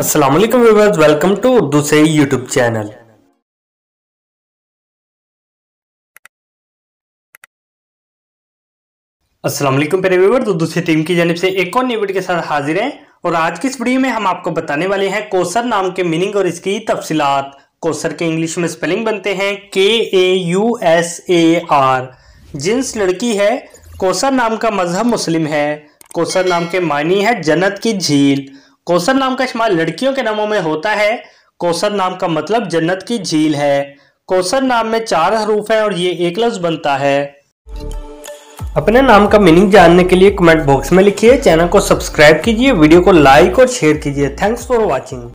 अस्सलाम वालेकुम viewers welcome to Urdu से यूट्यूब चैनल अस्सलाम वालेकुम प्यारे व्यूवर्स उर्दू से टीम की जानब से एक और वीडियो के साथ हाजिर हैं और आज की इस वीडियो में हम आपको बताने वाले हैं कोसर नाम के मीनिंग और इसकी तफसीलात कोसर के इंग्लिश में स्पेलिंग बनते हैं K A U S A R जिन्स लड़की है कोसर नाम का मजहब मुस्लिम है कोसर नाम के मानी है जन्नत की झील कौशन नाम का इस्तेमाल लड़कियों के नामों में होता है कौशल नाम का मतलब जन्नत की झील है कौशल नाम में चार हरूफ है और ये एक लफ्ज बनता है अपने नाम का मीनिंग जानने के लिए कमेंट बॉक्स में लिखिए चैनल को सब्सक्राइब कीजिए वीडियो को लाइक और शेयर कीजिए थैंक्स फॉर वॉचिंग